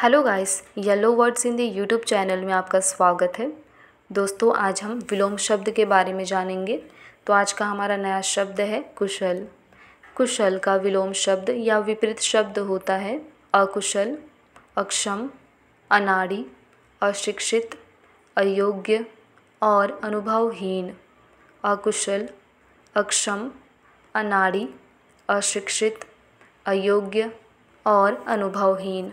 hello guys yellow words in the YouTube channel में आपका स्वागत है दोस्तों आज हम विलोम शब्द के बारे में जानेंगे तो आज का हमारा नया शब्द है कुशल कुशल का विलोम शब्द या विपरीत शब्द होता है अकुशल अक्षम अनाड़ी अशिक्षित अयोग्य और अनुभवहीन अकुशल अक्षम अनाड़ी अशिक्षित अयोग्य और अनुभवहीन